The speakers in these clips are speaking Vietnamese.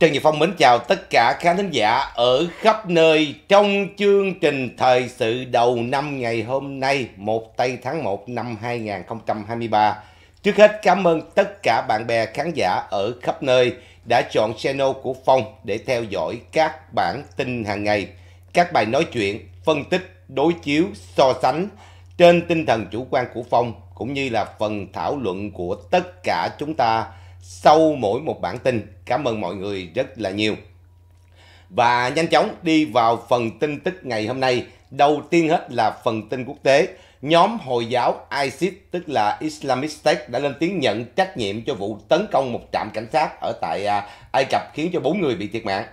Trần Nhật Phong mến chào tất cả khán thính giả ở khắp nơi trong chương trình thời sự đầu năm ngày hôm nay một tây tháng 1 năm 2023. Trước hết cảm ơn tất cả bạn bè khán giả ở khắp nơi đã chọn channel của Phong để theo dõi các bản tin hàng ngày, các bài nói chuyện, phân tích, đối chiếu, so sánh trên tinh thần chủ quan của Phong cũng như là phần thảo luận của tất cả chúng ta sau mỗi một bản tin. Cảm ơn mọi người rất là nhiều. Và nhanh chóng đi vào phần tin tức ngày hôm nay. Đầu tiên hết là phần tin quốc tế. Nhóm Hồi giáo ISIS tức là Islamic State đã lên tiếng nhận trách nhiệm cho vụ tấn công một trạm cảnh sát ở tại à, Ai Cập khiến cho 4 người bị thiệt mạng.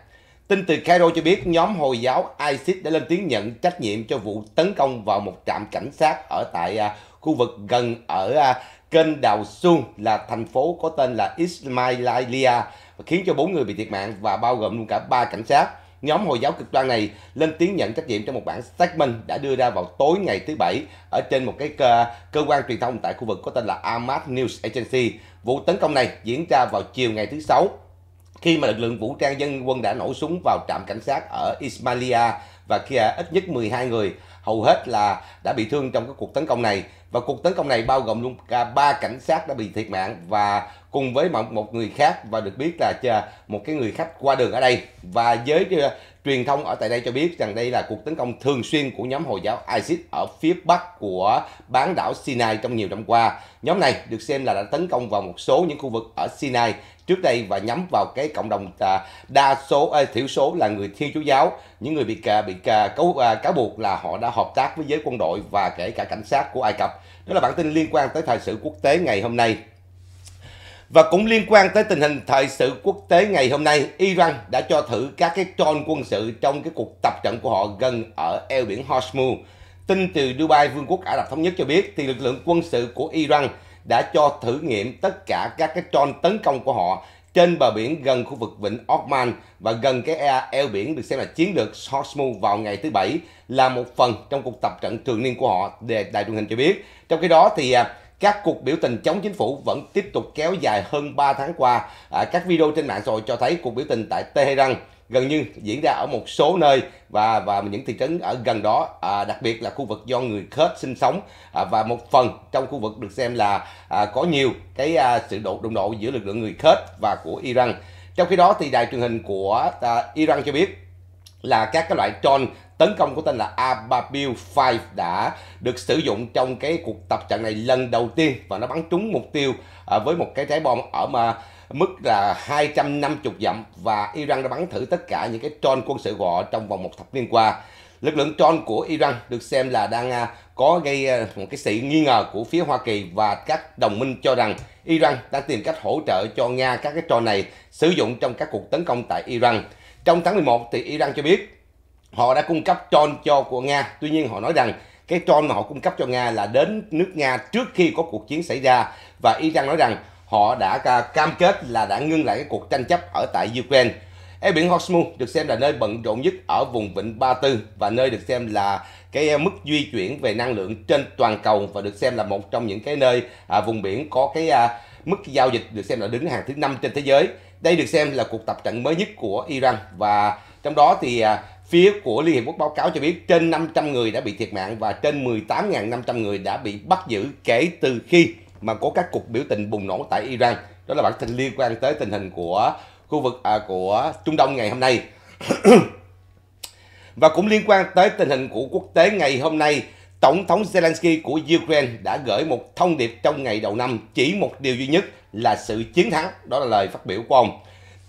Tin từ Cairo cho biết nhóm Hồi giáo ISIS đã lên tiếng nhận trách nhiệm cho vụ tấn công vào một trạm cảnh sát ở tại à, khu vực gần ở à, kênh Đào Xuân là thành phố có tên là Ismailia và khiến cho bốn người bị thiệt mạng và bao gồm luôn cả ba cảnh sát. Nhóm Hồi giáo cực đoan này lên tiếng nhận trách nhiệm trong một bản statement đã đưa ra vào tối ngày thứ Bảy ở trên một cái cơ, cơ quan truyền thông tại khu vực có tên là Ahmad News Agency. Vụ tấn công này diễn ra vào chiều ngày thứ Sáu khi mà lực lượng vũ trang dân quân đã nổ súng vào trạm cảnh sát ở Ismailia và khi ít nhất 12 người hầu hết là đã bị thương trong các cuộc tấn công này và cuộc tấn công này bao gồm luôn cả ba cảnh sát đã bị thiệt mạng và cùng với một, người khác và được biết là một cái người khách qua đường ở đây và với truyền thông ở tại đây cho biết rằng đây là cuộc tấn công thường xuyên của nhóm Hồi giáo ISIS ở phía bắc của bán đảo Sinai trong nhiều năm qua. Nhóm này được xem là đã tấn công vào một số những khu vực ở Sinai trước đây và nhắm vào cái cộng đồng à, đa số à, thiểu số là người Thiên Chúa giáo, những người bị à, bị cáo cáo buộc là họ đã hợp tác với giới quân đội và kể cả cảnh sát của Ai Cập. Đó là bản tin liên quan tới thời sự quốc tế ngày hôm nay. Và cũng liên quan tới tình hình thời sự quốc tế ngày hôm nay, Iran đã cho thử các cái drone quân sự trong cái cuộc tập trận của họ gần ở eo biển Hormuz. Tin từ Dubai, Vương quốc Ả Rập Thống Nhất cho biết thì lực lượng quân sự của Iran đã cho thử nghiệm tất cả các cái drone tấn công của họ trên bờ biển gần khu vực vịnh Oman và gần cái eo biển được xem là chiến lược Hormuz vào ngày thứ Bảy là một phần trong cuộc tập trận thường niên của họ, để đài truyền hình cho biết. Trong khi đó thì à, các cuộc biểu tình chống chính phủ vẫn tiếp tục kéo dài hơn 3 tháng qua. À, các video trên mạng xã hội cho thấy cuộc biểu tình tại Tehran gần như diễn ra ở một số nơi và và những thị trấn ở gần đó, à, đặc biệt là khu vực do người Kurd sinh sống à, và một phần trong khu vực được xem là à, có nhiều cái à, sự độ đụng độ giữa lực lượng người Kurd và của Iran. Trong khi đó thì đài truyền hình của à, Iran cho biết là các cái loại drone tấn công của tên là Ababil 5 đã được sử dụng trong cái cuộc tập trận này lần đầu tiên và nó bắn trúng mục tiêu à, với một cái trái bom ở mà mức là 250 dặm và Iran đã bắn thử tất cả những cái drone quân sự của trong vòng một thập niên qua. Lực lượng drone của Iran được xem là đang à, có gây à, một cái sự nghi ngờ của phía Hoa Kỳ và các đồng minh cho rằng Iran đang tìm cách hỗ trợ cho Nga các cái trò này sử dụng trong các cuộc tấn công tại Iran. Trong tháng 11 thì Iran cho biết họ đã cung cấp tron cho của Nga. Tuy nhiên họ nói rằng cái tron mà họ cung cấp cho Nga là đến nước Nga trước khi có cuộc chiến xảy ra và Iran nói rằng họ đã cam kết là đã ngưng lại cái cuộc tranh chấp ở tại Ukraine. Eo biển Hormuz được xem là nơi bận rộn nhất ở vùng vịnh Ba Tư và nơi được xem là cái mức di chuyển về năng lượng trên toàn cầu và được xem là một trong những cái nơi à, vùng biển có cái à, mức giao dịch được xem là đứng hàng thứ năm trên thế giới. Đây được xem là cuộc tập trận mới nhất của Iran và trong đó thì à, Phía của Liên Hiệp Quốc báo cáo cho biết trên 500 người đã bị thiệt mạng và trên 18.500 người đã bị bắt giữ kể từ khi mà có các cuộc biểu tình bùng nổ tại Iran. Đó là bản tin liên quan tới tình hình của khu vực à, của Trung Đông ngày hôm nay. và cũng liên quan tới tình hình của quốc tế ngày hôm nay, Tổng thống Zelensky của Ukraine đã gửi một thông điệp trong ngày đầu năm chỉ một điều duy nhất là sự chiến thắng. Đó là lời phát biểu của ông.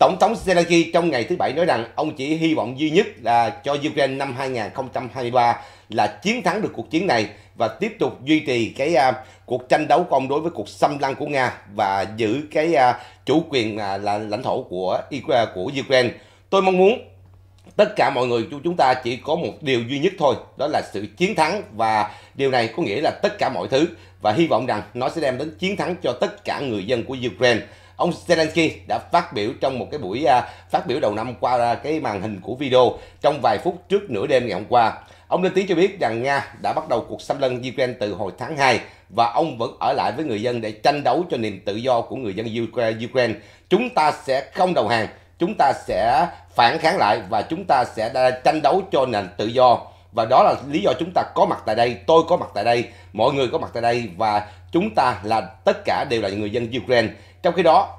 Tổng thống Zelensky trong ngày thứ Bảy nói rằng ông chỉ hy vọng duy nhất là cho Ukraine năm 2023 là chiến thắng được cuộc chiến này và tiếp tục duy trì cái uh, cuộc tranh đấu của ông đối với cuộc xâm lăng của Nga và giữ cái uh, chủ quyền uh, là lãnh thổ của uh, của Ukraine. Tôi mong muốn tất cả mọi người chúng ta chỉ có một điều duy nhất thôi đó là sự chiến thắng và điều này có nghĩa là tất cả mọi thứ và hy vọng rằng nó sẽ đem đến chiến thắng cho tất cả người dân của Ukraine Ông Zelensky đã phát biểu trong một cái buổi à, phát biểu đầu năm qua à, cái màn hình của video trong vài phút trước nửa đêm ngày hôm qua. Ông lên tiếng cho biết rằng Nga đã bắt đầu cuộc xâm lấn Ukraine từ hồi tháng 2 và ông vẫn ở lại với người dân để tranh đấu cho niềm tự do của người dân Ukraine. Chúng ta sẽ không đầu hàng, chúng ta sẽ phản kháng lại và chúng ta sẽ tranh đấu cho nền tự do và đó là lý do chúng ta có mặt tại đây tôi có mặt tại đây mọi người có mặt tại đây và chúng ta là tất cả đều là người dân ukraine trong khi đó,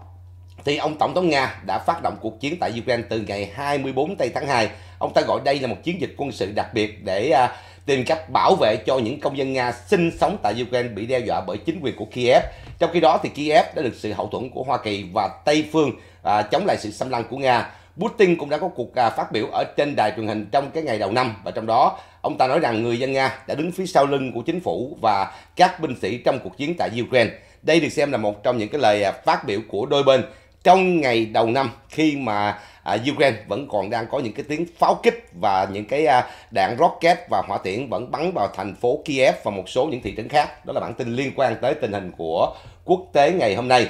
thì ông Tổng thống Nga đã phát động cuộc chiến tại Ukraine từ ngày 24 tây tháng 2. Ông ta gọi đây là một chiến dịch quân sự đặc biệt để à, tìm cách bảo vệ cho những công dân Nga sinh sống tại Ukraine bị đe dọa bởi chính quyền của Kiev. Trong khi đó thì Kiev đã được sự hậu thuẫn của Hoa Kỳ và Tây phương à, chống lại sự xâm lăng của Nga. Putin cũng đã có cuộc à, phát biểu ở trên đài truyền hình trong cái ngày đầu năm và trong đó ông ta nói rằng người dân Nga đã đứng phía sau lưng của chính phủ và các binh sĩ trong cuộc chiến tại Ukraine. Đây được xem là một trong những cái lời à, phát biểu của đôi bên trong ngày đầu năm khi mà à, Ukraine vẫn còn đang có những cái tiếng pháo kích và những cái à, đạn rocket và hỏa tiễn vẫn bắn vào thành phố Kiev và một số những thị trấn khác. Đó là bản tin liên quan tới tình hình của quốc tế ngày hôm nay.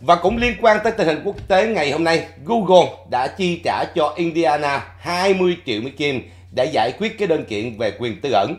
Và cũng liên quan tới tình hình quốc tế ngày hôm nay, Google đã chi trả cho Indiana 20 triệu mỹ kim để giải quyết cái đơn kiện về quyền tư ẩn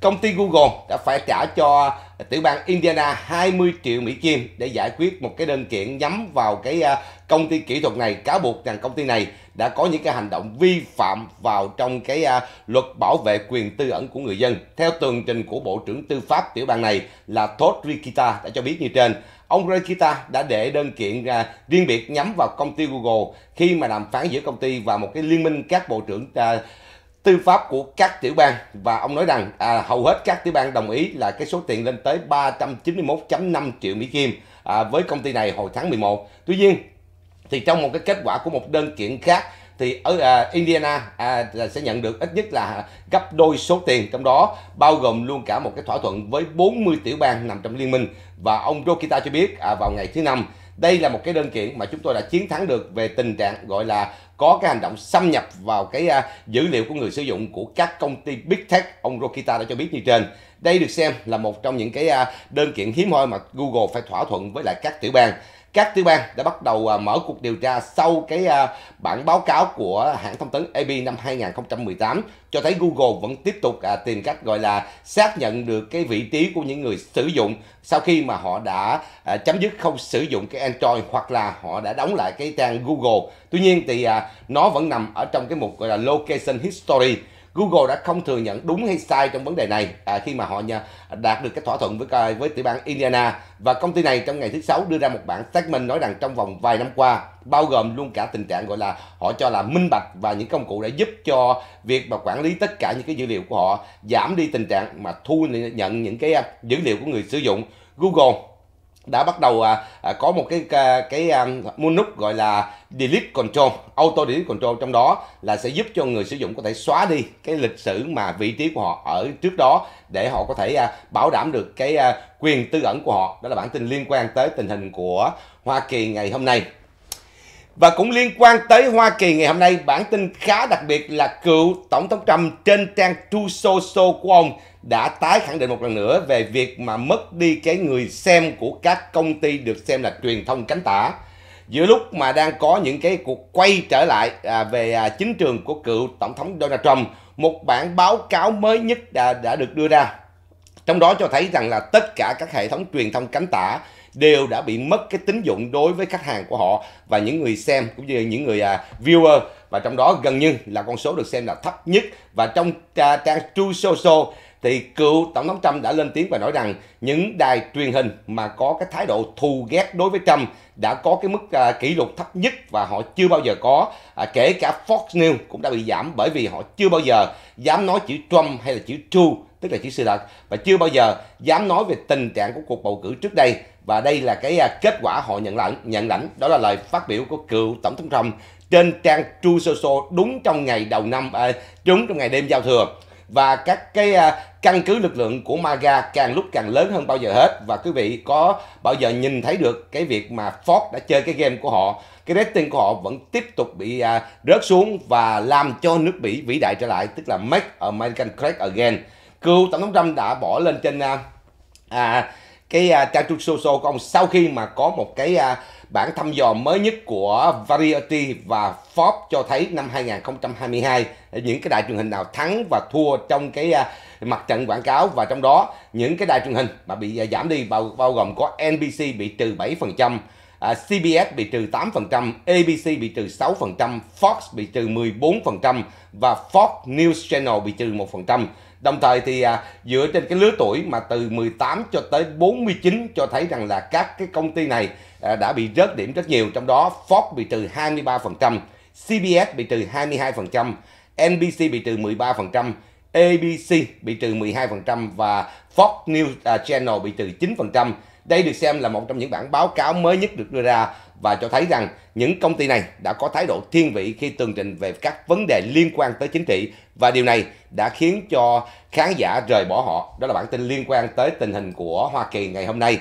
công ty Google đã phải trả cho tiểu bang Indiana 20 triệu Mỹ Kim để giải quyết một cái đơn kiện nhắm vào cái à, công ty kỹ thuật này cáo buộc rằng công ty này đã có những cái hành động vi phạm vào trong cái à, luật bảo vệ quyền tư ẩn của người dân. Theo tường trình của Bộ trưởng Tư pháp tiểu bang này là Todd Rikita đã cho biết như trên, ông Rikita đã để đơn kiện ra à, riêng biệt nhắm vào công ty Google khi mà đàm phán giữa công ty và một cái liên minh các bộ trưởng tư pháp của các tiểu bang và ông nói rằng à, hầu hết các tiểu bang đồng ý là cái số tiền lên tới 391.5 triệu Mỹ Kim à, với công ty này hồi tháng 11. Tuy nhiên thì trong một cái kết quả của một đơn kiện khác thì ở ờ, à, Indiana à, sẽ nhận được ít nhất là gấp đôi số tiền trong đó bao gồm luôn cả một cái thỏa thuận với 40 tiểu bang nằm trong liên minh và ông Rokita cho biết à, vào ngày thứ năm đây là một cái đơn kiện mà chúng tôi đã chiến thắng được về tình trạng gọi là có cái hành động xâm nhập vào cái à, dữ liệu của người sử dụng của các công ty Big Tech. Ông Rokita đã cho biết như trên. Đây được xem là một trong những cái à, đơn kiện hiếm hoi mà Google phải thỏa thuận với lại các tiểu bang các tiểu bang đã bắt đầu à, mở cuộc điều tra sau cái à, bản báo cáo của hãng thông tấn AP năm 2018 cho thấy Google vẫn tiếp tục à, tìm cách gọi là xác nhận được cái vị trí của những người sử dụng sau khi mà họ đã chấm dứt không sử dụng cái Android hoặc là họ đã đóng lại cái trang Google. Tuy nhiên thì nó vẫn nằm ở trong cái mục gọi là location history Google đã không thừa nhận đúng hay sai trong vấn đề này à, khi mà họ nhờ đạt được cái thỏa thuận với à, với tiểu bang Indiana và công ty này trong ngày thứ sáu đưa ra một bản statement nói rằng trong vòng vài năm qua bao gồm luôn cả tình trạng gọi là họ cho là minh bạch và những công cụ để giúp cho việc mà quản lý tất cả những cái dữ liệu của họ giảm đi tình trạng mà thu nhận những cái à, dữ liệu của người sử dụng Google đã bắt đầu à, à, có một cái à, cái à, mua nút gọi là delete control auto delete control trong đó là sẽ giúp cho người sử dụng có thể xóa đi cái lịch sử mà vị trí của họ ở trước đó để họ có thể à, bảo đảm được cái à, quyền tư ẩn của họ đó là bản tin liên quan tới tình hình của Hoa Kỳ ngày hôm nay và cũng liên quan tới Hoa Kỳ ngày hôm nay bản tin khá đặc biệt là cựu tổng thống Trump trên trang True Social của ông đã tái khẳng định một lần nữa về việc mà mất đi cái người xem của các công ty được xem là truyền thông cánh tả giữa lúc mà đang có những cái cuộc quay trở lại à, về à, chính trường của cựu tổng thống Donald Trump một bản báo cáo mới nhất đã, đã được đưa ra trong đó cho thấy rằng là tất cả các hệ thống truyền thông cánh tả đều đã bị mất cái tín dụng đối với khách hàng của họ và những người xem cũng như những người à, viewer và trong đó gần như là con số được xem là thấp nhất và trong trang True Social thì cựu tổng thống Trump đã lên tiếng và nói rằng những đài truyền hình mà có cái thái độ thù ghét đối với Trump đã có cái mức à, kỷ lục thấp nhất và họ chưa bao giờ có à, kể cả Fox News cũng đã bị giảm bởi vì họ chưa bao giờ dám nói chữ Trump hay là chữ True tức là chữ sự thật và chưa bao giờ dám nói về tình trạng của cuộc bầu cử trước đây và đây là cái à, kết quả họ nhận lãnh nhận lãnh đó là lời phát biểu của cựu tổng thống Trump trên trang True Social đúng trong ngày đầu năm à, trúng trong ngày đêm giao thừa và các cái à, căn cứ lực lượng của MAGA càng lúc càng lớn hơn bao giờ hết và quý vị có bao giờ nhìn thấy được cái việc mà Ford đã chơi cái game của họ cái rating của họ vẫn tiếp tục bị à, rớt xuống và làm cho nước Mỹ vĩ đại trở lại tức là Make American Great Again cựu tổng thống Trump đã bỏ lên trên à, à cái trang trang social của ông sau khi mà có một cái à, Bản thăm dò mới nhất của Variety và Forbes cho thấy năm 2022 những cái đài truyền hình nào thắng và thua trong cái à, mặt trận quảng cáo và trong đó những cái đài truyền hình mà bị à, giảm đi bao, bao gồm có NBC bị trừ 7%, à, CBS bị trừ 8%, ABC bị trừ 6%, Fox bị trừ 14% và Fox News Channel bị trừ 1%. Đồng thời thì à, dựa trên cái lứa tuổi mà từ 18 cho tới 49 cho thấy rằng là các cái công ty này À, đã bị rớt điểm rất nhiều, trong đó Fox bị trừ 23%, CBS bị trừ 22%, NBC bị trừ 13%, ABC bị trừ 12% và Fox News à, Channel bị trừ 9%. Đây được xem là một trong những bản báo cáo mới nhất được đưa ra và cho thấy rằng những công ty này đã có thái độ thiên vị khi tường trình về các vấn đề liên quan tới chính trị và điều này đã khiến cho khán giả rời bỏ họ. Đó là bản tin liên quan tới tình hình của Hoa Kỳ ngày hôm nay.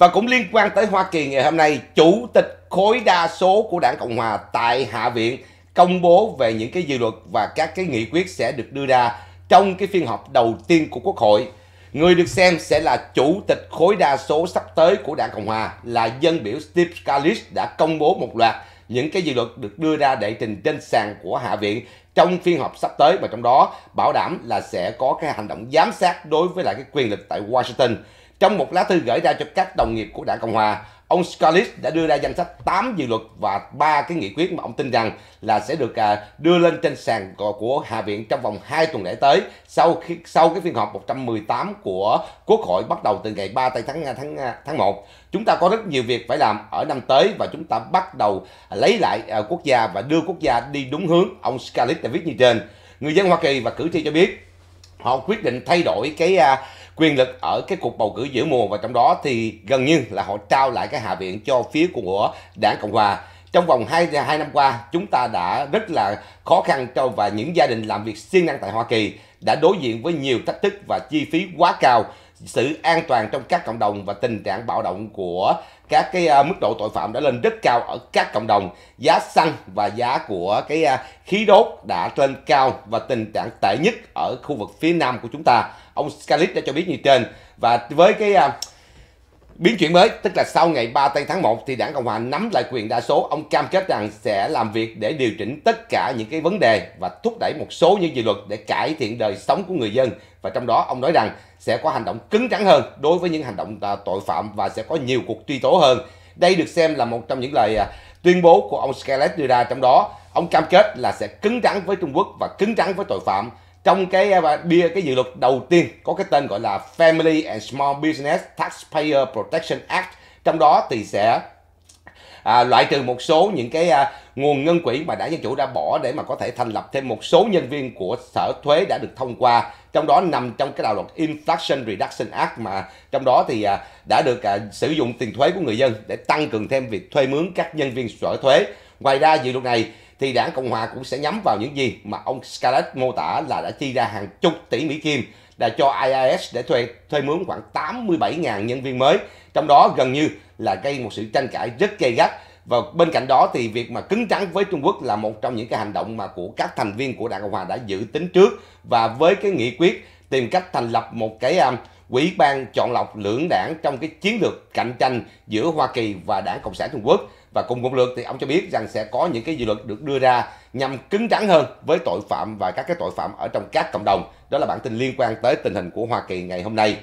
Và cũng liên quan tới Hoa Kỳ ngày hôm nay, Chủ tịch khối đa số của đảng Cộng Hòa tại Hạ viện công bố về những cái dự luật và các cái nghị quyết sẽ được đưa ra trong cái phiên họp đầu tiên của Quốc hội. Người được xem sẽ là chủ tịch khối đa số sắp tới của đảng Cộng Hòa là dân biểu Steve Scalise đã công bố một loạt những cái dự luật được đưa ra để trình trên sàn của Hạ viện trong phiên họp sắp tới và trong đó bảo đảm là sẽ có cái hành động giám sát đối với lại cái quyền lực tại Washington. Trong một lá thư gửi ra cho các đồng nghiệp của Đảng Cộng Hòa, ông Scalise đã đưa ra danh sách 8 dự luật và ba cái nghị quyết mà ông tin rằng là sẽ được à, đưa lên trên sàn của Hạ viện trong vòng 2 tuần lễ tới sau khi sau cái phiên họp 118 của Quốc hội bắt đầu từ ngày 3 tây tháng à, tháng à, tháng 1. Chúng ta có rất nhiều việc phải làm ở năm tới và chúng ta bắt đầu lấy lại quốc gia và đưa quốc gia đi đúng hướng. Ông Scalise đã viết như trên. Người dân Hoa Kỳ và cử tri cho biết họ quyết định thay đổi cái quyền lực ở cái cuộc bầu cử giữa mùa và trong đó thì gần như là họ trao lại cái hạ viện cho phía của đảng cộng hòa trong vòng 2, 2 năm qua chúng ta đã rất là khó khăn cho và những gia đình làm việc siêng năng tại Hoa Kỳ đã đối diện với nhiều thách thức và chi phí quá cao sự an toàn trong các cộng đồng và tình trạng bạo động của các cái uh, mức độ tội phạm đã lên rất cao ở các cộng đồng giá xăng và giá của cái uh, khí đốt đã lên cao và tình trạng tệ nhất ở khu vực phía nam của chúng ta ông Scalis đã cho biết như trên và với cái uh, Biến chuyển mới, tức là sau ngày 3 tây tháng 1 thì đảng Cộng hòa nắm lại quyền đa số. Ông cam kết rằng sẽ làm việc để điều chỉnh tất cả những cái vấn đề và thúc đẩy một số những dự luật để cải thiện đời sống của người dân. Và trong đó ông nói rằng sẽ có hành động cứng rắn hơn đối với những hành động à, tội phạm và sẽ có nhiều cuộc truy tố hơn. Đây được xem là một trong những lời à, tuyên bố của ông Scalise đưa ra trong đó. Ông cam kết là sẽ cứng rắn với Trung Quốc và cứng rắn với tội phạm trong cái à, bia cái dự luật đầu tiên có cái tên gọi là Family and Small Business Taxpayer Protection Act trong đó thì sẽ à, loại trừ một số những cái à, nguồn ngân quỹ mà đảng dân chủ đã bỏ để mà có thể thành lập thêm một số nhân viên của sở thuế đã được thông qua trong đó nằm trong cái đạo luật Inflation Reduction Act mà trong đó thì à, đã được à, sử dụng tiền thuế của người dân để tăng cường thêm việc thuê mướn các nhân viên sở thuế ngoài ra dự luật này thì đảng Cộng Hòa cũng sẽ nhắm vào những gì mà ông Scarlett mô tả là đã chi ra hàng chục tỷ Mỹ Kim đã cho IIS để thuê thuê mướn khoảng 87.000 nhân viên mới, trong đó gần như là gây một sự tranh cãi rất gay gắt. Và bên cạnh đó thì việc mà cứng trắng với Trung Quốc là một trong những cái hành động mà của các thành viên của Đảng Cộng Hòa đã dự tính trước và với cái nghị quyết tìm cách thành lập một cái um, quỹ ban chọn lọc lưỡng đảng trong cái chiến lược cạnh tranh giữa Hoa Kỳ và Đảng Cộng sản Trung Quốc và cùng một lượt thì ông cho biết rằng sẽ có những cái dự luật được đưa ra nhằm cứng rắn hơn với tội phạm và các cái tội phạm ở trong các cộng đồng. Đó là bản tin liên quan tới tình hình của Hoa Kỳ ngày hôm nay.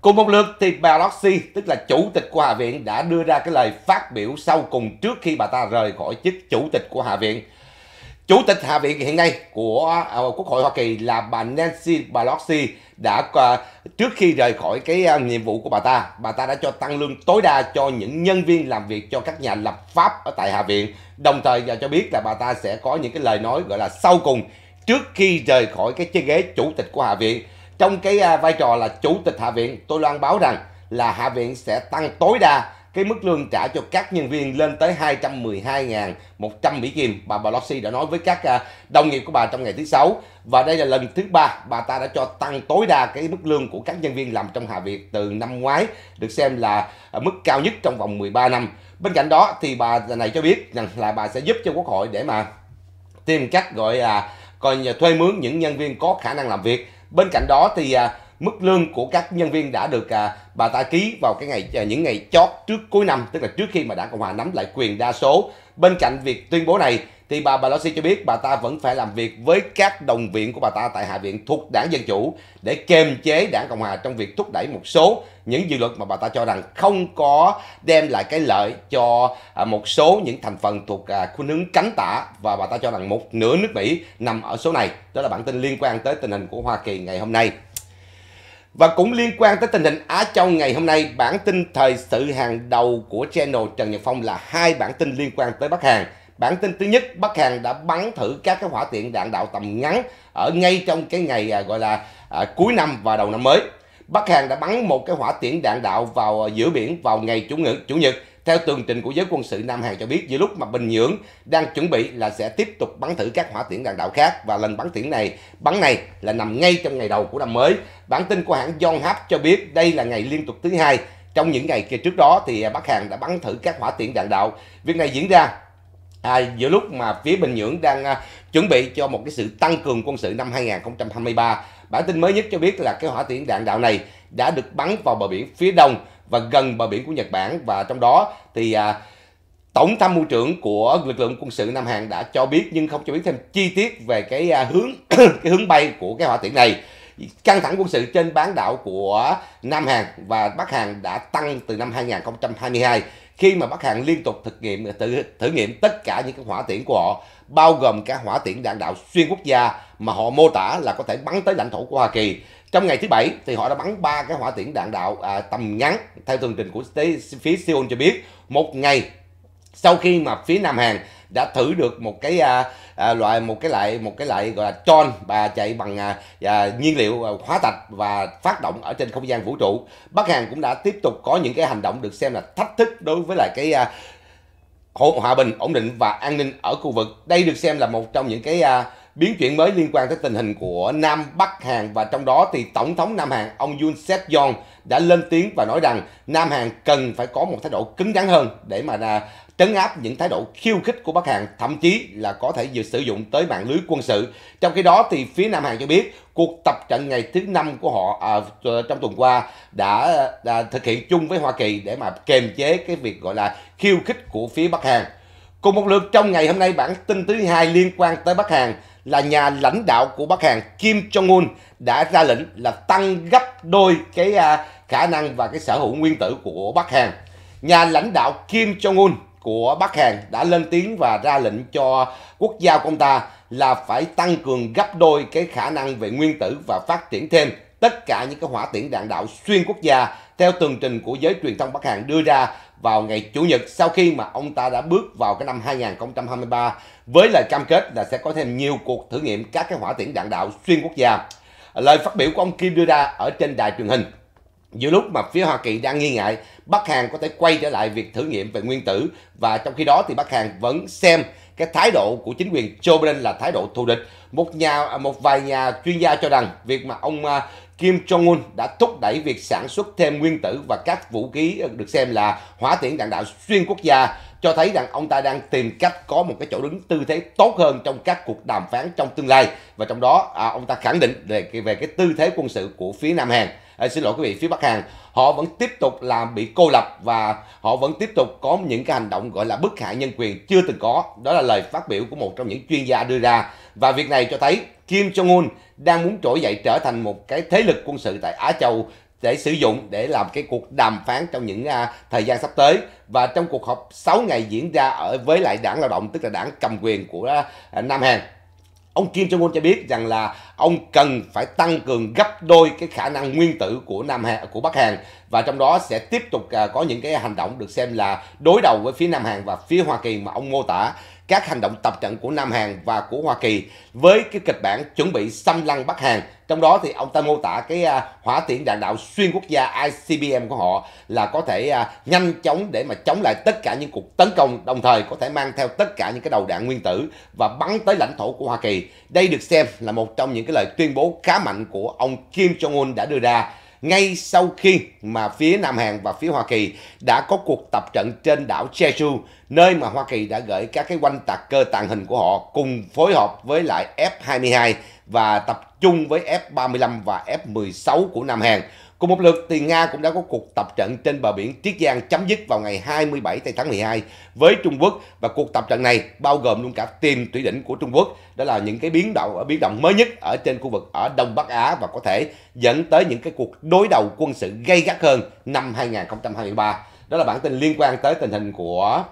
Cùng một lượt thì bà Pelosi, tức là chủ tịch của Hạ viện đã đưa ra cái lời phát biểu sau cùng trước khi bà ta rời khỏi chức chủ tịch của Hạ viện. Chủ tịch Hạ viện hiện nay của à, Quốc hội Hoa Kỳ là bà Nancy Pelosi đã à, trước khi rời khỏi cái à, nhiệm vụ của bà ta, bà ta đã cho tăng lương tối đa cho những nhân viên làm việc cho các nhà lập pháp ở tại Hạ viện. Đồng thời uh, cho biết là bà ta sẽ có những cái lời nói gọi là sau cùng trước khi rời khỏi cái chiếc ghế chủ tịch của Hạ viện. Trong cái vai trò là chủ tịch Hạ viện, tôi loan báo rằng là Hạ viện sẽ tăng tối đa cái mức lương trả cho các nhân viên lên tới 212.100 Mỹ Kim. Bà Pelosi đã nói với các à, đồng nghiệp của bà trong ngày thứ Sáu. Và đây là lần thứ ba bà ta đã cho tăng tối đa cái mức lương của các nhân viên làm trong Hạ Viện từ năm ngoái, được xem là mức cao nhất trong vòng 13 năm. Bên cạnh đó thì bà này cho biết rằng là bà sẽ giúp cho Quốc hội để mà tìm cách gọi là coi thuê mướn những nhân viên có khả năng làm việc. Bên cạnh đó thì à, mức lương của các nhân viên đã được à, bà ta ký vào cái ngày à, những ngày chót trước cuối năm tức là trước khi mà đảng cộng hòa nắm lại quyền đa số bên cạnh việc tuyên bố này thì bà Pelosi cho biết bà ta vẫn phải làm việc với các đồng viện của bà ta tại Hạ viện thuộc đảng Dân Chủ để kiềm chế đảng Cộng Hòa trong việc thúc đẩy một số những dự luật mà bà ta cho rằng không có đem lại cái lợi cho à, một số những thành phần thuộc à, khuynh hướng cánh tả và bà ta cho rằng một nửa nước Mỹ nằm ở số này. Đó là bản tin liên quan tới tình hình của Hoa Kỳ ngày hôm nay. Và cũng liên quan tới tình hình Á Châu ngày hôm nay, bản tin thời sự hàng đầu của channel Trần Nhật Phong là hai bản tin liên quan tới Bắc Hàn. Bản tin thứ nhất, Bắc Hàn đã bắn thử các cái hỏa tiện đạn đạo tầm ngắn ở ngay trong cái ngày à, gọi là à, cuối năm và đầu năm mới. Bắc Hàn đã bắn một cái hỏa tiễn đạn đạo vào à, giữa biển vào ngày chủ ngữ, chủ nhật theo tường trình của giới quân sự Nam Hàn cho biết, giữa lúc mà Bình Nhưỡng đang chuẩn bị là sẽ tiếp tục bắn thử các hỏa tiễn đạn đạo khác và lần bắn tiễn này, bắn này là nằm ngay trong ngày đầu của năm mới. Bản tin của hãng Yonhap cho biết đây là ngày liên tục thứ hai trong những ngày kia trước đó thì Bắc Hàn đã bắn thử các hỏa tiễn đạn đạo. Việc này diễn ra à, giữa lúc mà phía Bình Nhưỡng đang à, chuẩn bị cho một cái sự tăng cường quân sự năm 2023. Bản tin mới nhất cho biết là cái hỏa tiễn đạn đạo này đã được bắn vào bờ biển phía đông và gần bờ biển của Nhật Bản và trong đó thì à, Tổng tham mưu trưởng của lực lượng quân sự Nam Hàn đã cho biết nhưng không cho biết thêm chi tiết về cái à, hướng cái hướng bay của cái hỏa tiễn này. Căng thẳng quân sự trên bán đảo của Nam Hàn và Bắc Hàn đã tăng từ năm 2022 khi mà Bắc Hàn liên tục thực nghiệm thử, thử nghiệm tất cả những cái hỏa tiễn của họ bao gồm cả hỏa tiễn đạn đạo xuyên quốc gia mà họ mô tả là có thể bắn tới lãnh thổ của Hoa Kỳ. Trong ngày thứ bảy thì họ đã bắn ba cái hỏa tiễn đạn đạo à, tầm ngắn theo tường trình của phía Seoul cho biết một ngày sau khi mà phía Nam Hàn đã thử được một cái à, à, loại một cái loại một cái loại gọi là tron và chạy bằng à, à, nhiên liệu à, hóa thạch và phát động ở trên không gian vũ trụ Bắc Hàn cũng đã tiếp tục có những cái hành động được xem là thách thức đối với lại cái à, hòa bình ổn định và an ninh ở khu vực đây được xem là một trong những cái uh, biến chuyển mới liên quan tới tình hình của Nam Bắc Hàn và trong đó thì Tổng thống Nam Hàn ông Yoon seok Yeol đã lên tiếng và nói rằng Nam Hàn cần phải có một thái độ cứng rắn hơn để mà à, trấn áp những thái độ khiêu khích của Bắc Hàn, thậm chí là có thể dự sử dụng tới mạng lưới quân sự. Trong khi đó thì phía Nam Hàn cho biết cuộc tập trận ngày thứ năm của họ à, ờ, trong tuần qua đã, đã à, thực hiện chung với Hoa Kỳ để mà kiềm chế cái việc gọi là khiêu khích của phía Bắc Hàn. Cùng một lượt trong ngày hôm nay bản tin thứ hai liên quan tới Bắc Hàn là nhà lãnh đạo của Bắc Hàn Kim Jong-un đã ra lệnh là tăng gấp đôi cái à, khả năng và cái sở hữu nguyên tử của Bắc Hàn. Nhà lãnh đạo Kim Jong-un của Bắc Hàn đã lên tiếng và ra lệnh cho quốc gia của ông ta là phải tăng cường gấp đôi cái khả năng về nguyên tử và phát triển thêm tất cả những cái hỏa tiễn đạn đạo xuyên quốc gia theo tường trình của giới truyền thông Bắc Hàn đưa ra vào ngày Chủ nhật sau khi mà ông ta đã bước vào cái năm 2023 với lời cam kết là sẽ có thêm nhiều cuộc thử nghiệm các cái hỏa tiễn đạn đạo xuyên quốc gia. Lời phát biểu của ông Kim đưa ra ở trên đài truyền hình giữa lúc mà phía Hoa Kỳ đang nghi ngại Bắc Hàn có thể quay trở lại việc thử nghiệm về nguyên tử và trong khi đó thì Bắc Hàn vẫn xem cái thái độ của chính quyền Joe Biden là thái độ thù địch. Một nhà một vài nhà chuyên gia cho rằng việc mà ông à, Kim Jong Un đã thúc đẩy việc sản xuất thêm nguyên tử và các vũ khí được xem là hóa tiễn đạn đạo xuyên quốc gia cho thấy rằng ông ta đang tìm cách có một cái chỗ đứng tư thế tốt hơn trong các cuộc đàm phán trong tương lai và trong đó à, ông ta khẳng định về cái, về cái tư thế quân sự của phía Nam Hàn à, xin lỗi quý vị phía Bắc Hàn họ vẫn tiếp tục làm bị cô lập và họ vẫn tiếp tục có những cái hành động gọi là bức hại nhân quyền chưa từng có đó là lời phát biểu của một trong những chuyên gia đưa ra và việc này cho thấy Kim Jong Un đang muốn trỗi dậy trở thành một cái thế lực quân sự tại Á Châu để sử dụng để làm cái cuộc đàm phán trong những à, thời gian sắp tới và trong cuộc họp 6 ngày diễn ra ở với lại đảng lao động tức là đảng cầm quyền của à, Nam Hàn ông Kim Jong Un cho biết rằng là ông cần phải tăng cường gấp đôi cái khả năng nguyên tử của Nam Hàn của Bắc Hàn và trong đó sẽ tiếp tục à, có những cái hành động được xem là đối đầu với phía Nam Hàn và phía Hoa Kỳ mà ông mô tả các hành động tập trận của Nam Hàn và của Hoa Kỳ với cái kịch bản chuẩn bị xâm lăng Bắc Hàn trong đó thì ông ta mô tả cái à, hỏa tiễn đạn đạo xuyên quốc gia ICBM của họ là có thể à, nhanh chóng để mà chống lại tất cả những cuộc tấn công đồng thời có thể mang theo tất cả những cái đầu đạn nguyên tử và bắn tới lãnh thổ của Hoa Kỳ. Đây được xem là một trong những cái lời tuyên bố khá mạnh của ông Kim Jong-un đã đưa ra ngay sau khi mà phía Nam Hàn và phía Hoa Kỳ đã có cuộc tập trận trên đảo Jeju, nơi mà Hoa Kỳ đã gửi các cái quanh tạc cơ tàng hình của họ cùng phối hợp với lại F-22 và tập trung với F-35 và F-16 của Nam Hàn Cùng một lượt thì Nga cũng đã có cuộc tập trận trên bờ biển Triết Giang chấm dứt vào ngày 27 tháng 12 với Trung Quốc và cuộc tập trận này bao gồm luôn cả tìm thủy đỉnh của Trung Quốc. Đó là những cái biến động biến động mới nhất ở trên khu vực ở Đông Bắc Á và có thể dẫn tới những cái cuộc đối đầu quân sự gay gắt hơn năm 2023. Đó là bản tin liên quan tới tình hình của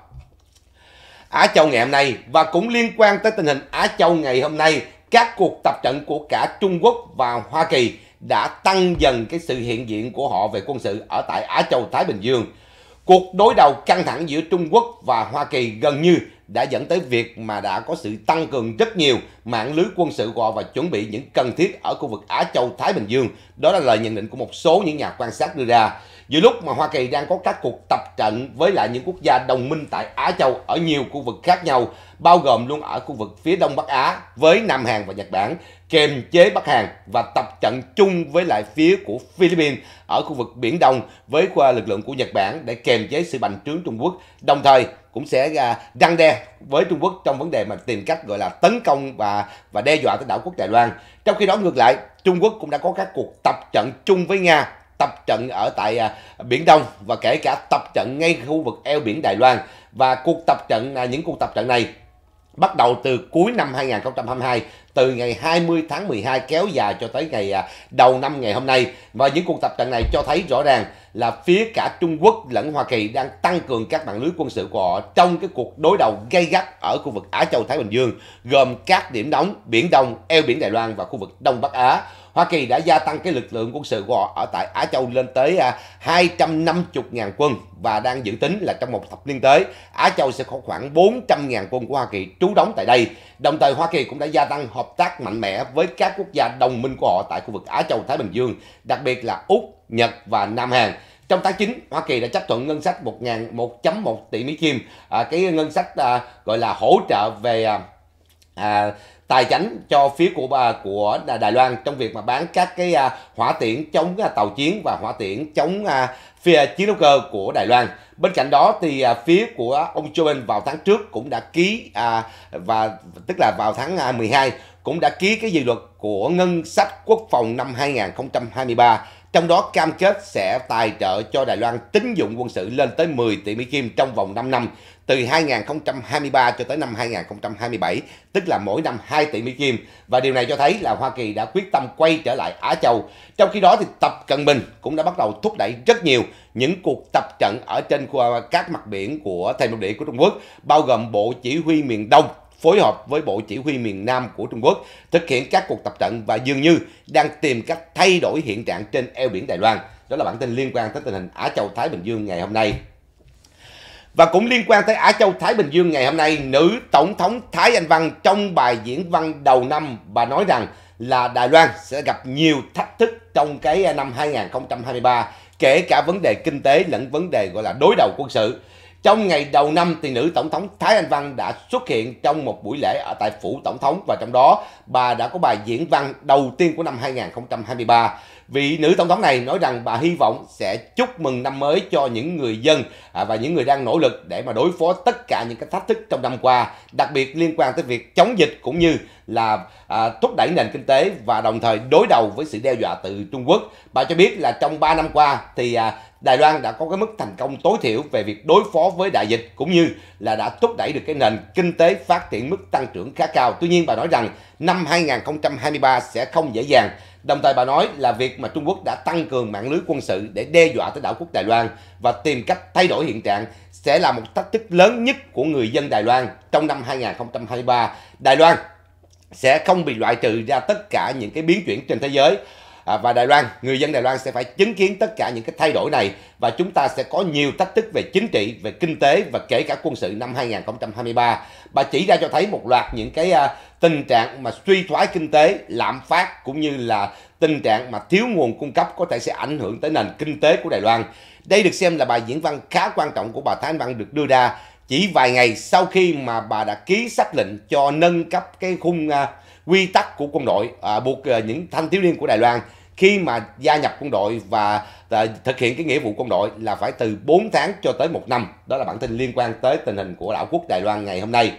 Á Châu ngày hôm nay và cũng liên quan tới tình hình Á Châu ngày hôm nay các cuộc tập trận của cả Trung Quốc và Hoa Kỳ đã tăng dần cái sự hiện diện của họ về quân sự ở tại Á Châu Thái Bình Dương. Cuộc đối đầu căng thẳng giữa Trung Quốc và Hoa Kỳ gần như đã dẫn tới việc mà đã có sự tăng cường rất nhiều mạng lưới quân sự của họ và chuẩn bị những cần thiết ở khu vực Á Châu Thái Bình Dương. Đó là lời nhận định của một số những nhà quan sát đưa ra. Giữa lúc mà Hoa Kỳ đang có các cuộc tập trận với lại những quốc gia đồng minh tại Á Châu ở nhiều khu vực khác nhau, bao gồm luôn ở khu vực phía Đông Bắc Á với Nam Hàn và Nhật Bản, kiềm chế Bắc Hàn và tập trận chung với lại phía của Philippines ở khu vực Biển Đông với qua lực lượng của Nhật Bản để kiềm chế sự bành trướng Trung Quốc, đồng thời cũng sẽ à, răng đe với Trung Quốc trong vấn đề mà tìm cách gọi là tấn công và và đe dọa tới đảo quốc Đài Loan. Trong khi đó ngược lại, Trung Quốc cũng đã có các cuộc tập trận chung với Nga tập trận ở tại à, Biển Đông và kể cả tập trận ngay khu vực eo biển Đài Loan. Và cuộc tập trận là những cuộc tập trận này bắt đầu từ cuối năm 2022 từ ngày 20 tháng 12 kéo dài cho tới ngày à, đầu năm ngày hôm nay và những cuộc tập trận này cho thấy rõ ràng là phía cả Trung Quốc lẫn Hoa Kỳ đang tăng cường các mạng lưới quân sự của họ trong cái cuộc đối đầu gay gắt ở khu vực Á Châu Thái Bình Dương gồm các điểm nóng Biển Đông, eo biển Đài Loan và khu vực Đông Bắc Á. Hoa Kỳ đã gia tăng cái lực lượng quân sự của họ ở tại Á Châu lên tới 250.000 à, quân và đang dự tính là trong một thập niên tới Á Châu sẽ có khoảng 400.000 quân của Hoa Kỳ trú đóng tại đây. Đồng thời Hoa Kỳ cũng đã gia tăng hợp tác mạnh mẽ với các quốc gia đồng minh của họ tại khu vực Á Châu Thái Bình Dương, đặc biệt là Úc, Nhật và Nam Hàn. Trong tháng 9, Hoa Kỳ đã chấp thuận ngân sách 1.1 tỷ Mỹ Kim, à, cái ngân sách à, gọi là hỗ trợ về à, à tài chánh cho phía của bà của Đài Loan trong việc mà bán các cái à, hỏa tiễn chống à, tàu chiến và hỏa tiễn chống à, phía chiến đấu cơ của Đài Loan. Bên cạnh đó thì phía của ông Joe Biden vào tháng trước cũng đã ký à, và tức là vào tháng 12 cũng đã ký cái dự luật của ngân sách quốc phòng năm 2023 trong đó cam kết sẽ tài trợ cho Đài Loan tín dụng quân sự lên tới 10 tỷ Mỹ Kim trong vòng 5 năm từ 2023 cho tới năm 2027, tức là mỗi năm 2 tỷ Mỹ Kim. Và điều này cho thấy là Hoa Kỳ đã quyết tâm quay trở lại Á Châu. Trong khi đó thì Tập Cận Bình cũng đã bắt đầu thúc đẩy rất nhiều những cuộc tập trận ở trên các mặt biển của thềm lục địa của Trung Quốc, bao gồm Bộ Chỉ huy miền Đông phối hợp với Bộ Chỉ huy miền Nam của Trung Quốc thực hiện các cuộc tập trận và dường như đang tìm cách thay đổi hiện trạng trên eo biển Đài Loan. Đó là bản tin liên quan tới tình hình Á Châu Thái Bình Dương ngày hôm nay. Và cũng liên quan tới Á Châu Thái Bình Dương ngày hôm nay, nữ tổng thống Thái Anh Văn trong bài diễn văn đầu năm bà nói rằng là Đài Loan sẽ gặp nhiều thách thức trong cái à, năm 2023, kể cả vấn đề kinh tế lẫn vấn đề gọi là đối đầu quân sự. Trong ngày đầu năm thì nữ tổng thống Thái Anh Văn đã xuất hiện trong một buổi lễ ở tại phủ tổng thống và trong đó bà đã có bài diễn văn đầu tiên của năm 2023 vị nữ tổng thống này nói rằng bà hy vọng sẽ chúc mừng năm mới cho những người dân à, và những người đang nỗ lực để mà đối phó tất cả những cái thách thức trong năm qua, đặc biệt liên quan tới việc chống dịch cũng như là à, thúc đẩy nền kinh tế và đồng thời đối đầu với sự đe dọa từ Trung Quốc. Bà cho biết là trong 3 năm qua thì à, Đài Loan đã có cái mức thành công tối thiểu về việc đối phó với đại dịch cũng như là đã thúc đẩy được cái nền kinh tế phát triển mức tăng trưởng khá cao. Tuy nhiên bà nói rằng năm 2023 sẽ không dễ dàng. Đồng thời bà nói là việc mà Trung Quốc đã tăng cường mạng lưới quân sự để đe dọa tới đảo quốc Đài Loan và tìm cách thay đổi hiện trạng sẽ là một thách thức lớn nhất của người dân Đài Loan trong năm 2023. Đài Loan sẽ không bị loại trừ ra tất cả những cái biến chuyển trên thế giới à, và Đài Loan, người dân Đài Loan sẽ phải chứng kiến tất cả những cái thay đổi này và chúng ta sẽ có nhiều thách thức về chính trị, về kinh tế và kể cả quân sự năm 2023. Bà chỉ ra cho thấy một loạt những cái à, tình trạng mà suy thoái kinh tế, lạm phát cũng như là tình trạng mà thiếu nguồn cung cấp có thể sẽ ảnh hưởng tới nền kinh tế của Đài Loan. Đây được xem là bài diễn văn khá quan trọng của bà Thái Văn được đưa ra chỉ vài ngày sau khi mà bà đã ký xác lệnh cho nâng cấp cái khung uh, quy tắc của quân đội uh, buộc uh, những thanh thiếu niên của Đài Loan khi mà gia nhập quân đội và thực hiện cái nghĩa vụ quân đội là phải từ 4 tháng cho tới một năm. Đó là bản tin liên quan tới tình hình của đảo quốc Đài Loan ngày hôm nay.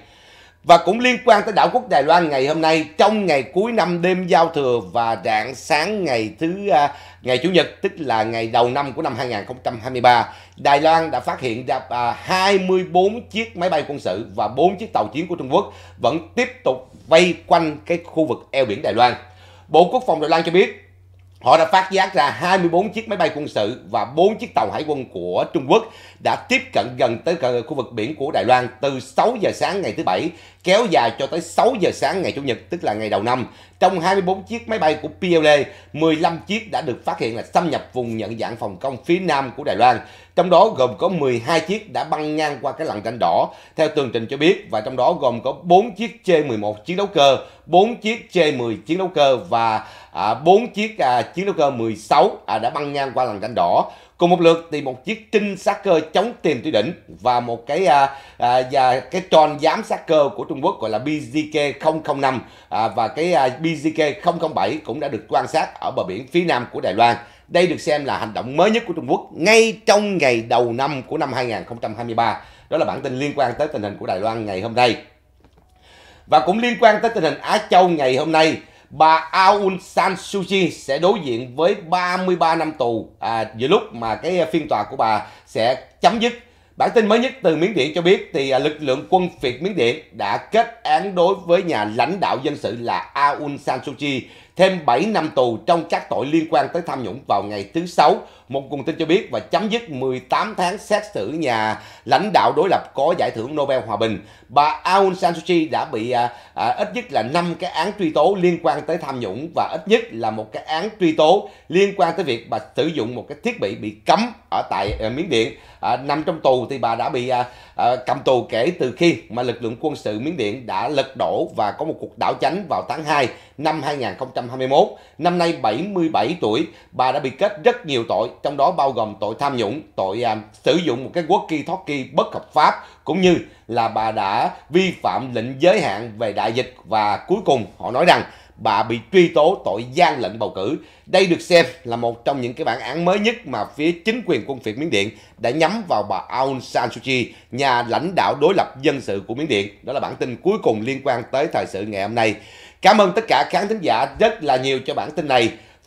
Và cũng liên quan tới đảo quốc Đài Loan ngày hôm nay, trong ngày cuối năm đêm giao thừa và rạng sáng ngày thứ à, ngày Chủ nhật, tức là ngày đầu năm của năm 2023, Đài Loan đã phát hiện ra 24 à, chiếc máy bay quân sự và 4 chiếc tàu chiến của Trung Quốc vẫn tiếp tục vây quanh cái khu vực eo biển Đài Loan. Bộ Quốc phòng Đài Loan cho biết Họ đã phát giác ra 24 chiếc máy bay quân sự và 4 chiếc tàu hải quân của Trung Quốc đã tiếp cận gần tới khu vực biển của Đài Loan từ 6 giờ sáng ngày thứ Bảy kéo dài cho tới 6 giờ sáng ngày Chủ nhật, tức là ngày đầu năm. Trong 24 chiếc máy bay của PLA, 15 e, chiếc đã được phát hiện là xâm nhập vùng nhận dạng phòng công phía nam của Đài Loan trong đó gồm có 12 chiếc đã băng ngang qua cái lằn ranh đỏ theo tường trình cho biết và trong đó gồm có 4 chiếc j 11 chiến đấu cơ, 4 chiếc j 10 chiến đấu cơ và à, 4 chiếc à, chiến đấu cơ 16 à, đã băng ngang qua lằn ranh đỏ. Cùng một lượt thì một chiếc trinh sát cơ chống tìm tuy đỉnh và một cái à, à, và cái tròn giám sát cơ của Trung Quốc gọi là BZK 005 à, và cái à, BZK 007 cũng đã được quan sát ở bờ biển phía nam của Đài Loan. Đây được xem là hành động mới nhất của Trung Quốc ngay trong ngày đầu năm của năm 2023. Đó là bản tin liên quan tới tình hình của Đài Loan ngày hôm nay. Và cũng liên quan tới tình hình Á Châu ngày hôm nay, bà Aung San Suu Kyi sẽ đối diện với 33 năm tù à, giữa lúc mà cái phiên tòa của bà sẽ chấm dứt. Bản tin mới nhất từ Miến Điện cho biết thì à, lực lượng quân phiệt Miến Điện đã kết án đối với nhà lãnh đạo dân sự là Aung San Suu Kyi thêm 7 năm tù trong các tội liên quan tới tham nhũng vào ngày thứ Sáu một nguồn tin cho biết và chấm dứt 18 tháng xét xử nhà lãnh đạo đối lập có giải thưởng Nobel Hòa Bình. Bà Aung San Suu Kyi đã bị à, à, ít nhất là 5 cái án truy tố liên quan tới tham nhũng và ít nhất là một cái án truy tố liên quan tới việc bà sử dụng một cái thiết bị bị cấm ở tại à, Miến Điện. À, nằm trong tù thì bà đã bị à, à, cầm tù kể từ khi mà lực lượng quân sự Miến Điện đã lật đổ và có một cuộc đảo chánh vào tháng 2 năm 2021. Năm nay 77 tuổi, bà đã bị kết rất nhiều tội trong đó bao gồm tội tham nhũng, tội à, sử dụng một cái quốc kỳ thoát kỳ bất hợp pháp cũng như là bà đã vi phạm lệnh giới hạn về đại dịch và cuối cùng họ nói rằng bà bị truy tố tội gian lệnh bầu cử. Đây được xem là một trong những cái bản án mới nhất mà phía chính quyền quân phiệt Miến Điện đã nhắm vào bà Aung San Suu Kyi, nhà lãnh đạo đối lập dân sự của Miến Điện. Đó là bản tin cuối cùng liên quan tới thời sự ngày hôm nay. Cảm ơn tất cả khán thính giả rất là nhiều cho bản tin này.